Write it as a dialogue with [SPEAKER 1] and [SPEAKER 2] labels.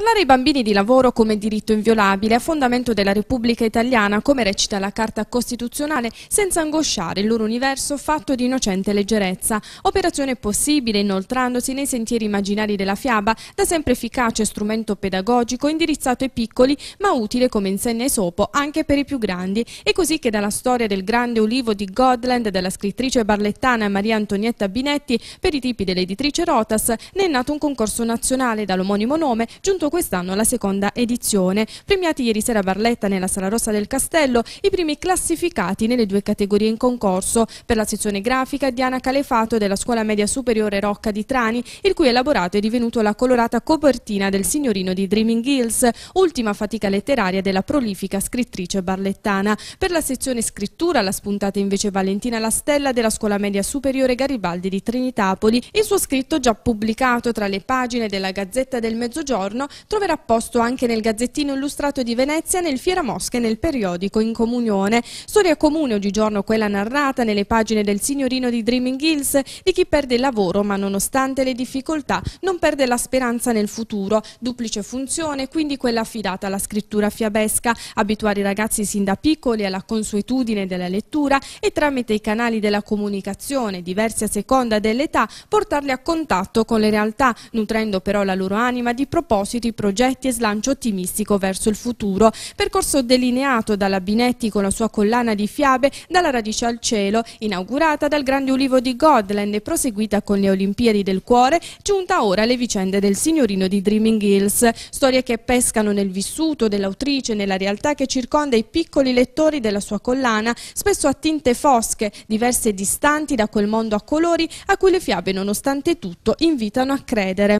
[SPEAKER 1] Parlare ai bambini di lavoro come diritto inviolabile a fondamento della Repubblica Italiana, come recita la Carta Costituzionale, senza angosciare il loro universo fatto di innocente leggerezza. Operazione possibile inoltrandosi nei sentieri immaginari della fiaba, da sempre efficace strumento pedagogico indirizzato ai piccoli, ma utile come insegna esopo anche per i più grandi. E così che dalla storia del grande ulivo di Godland della scrittrice barlettana Maria Antonietta Binetti, per i tipi dell'editrice Rotas, ne è nato un concorso nazionale dall'omonimo nome, giunto vinto quest'anno la seconda edizione. Premiati ieri sera a Barletta nella Sala Rossa del Castello i primi classificati nelle due categorie in concorso per la sezione grafica Diana Calefato della Scuola Media Superiore Rocca di Trani, il cui elaborato è divenuto la colorata copertina del signorino di Dreaming Hills, ultima fatica letteraria della prolifica scrittrice barlettana. Per la sezione scrittura la spuntata invece Valentina Lastella della Scuola Media Superiore Garibaldi di Trinitapoli, il suo scritto già pubblicato tra le pagine della Gazzetta del Mezzogiorno troverà posto anche nel Gazzettino Illustrato di Venezia, nel Fiera Mosca e nel periodico In Comunione. Storia comune oggigiorno quella narrata nelle pagine del signorino di Dreaming Hills di chi perde il lavoro ma nonostante le difficoltà non perde la speranza nel futuro. Duplice funzione, quindi quella affidata alla scrittura fiabesca, abituare i ragazzi sin da piccoli alla consuetudine della lettura e tramite i canali della comunicazione, diversi a seconda dell'età, portarli a contatto con le realtà, nutrendo però la loro anima di proposito proposito progetti e slancio ottimistico verso il futuro. Percorso delineato dalla Binetti con la sua collana di fiabe dalla radice al cielo, inaugurata dal grande ulivo di Godland e proseguita con le Olimpiadi del cuore, giunta ora alle vicende del signorino di Dreaming Hills. Storie che pescano nel vissuto dell'autrice, nella realtà che circonda i piccoli lettori della sua collana, spesso a tinte fosche, diverse e distanti da quel mondo a colori a cui le fiabe nonostante tutto invitano a credere.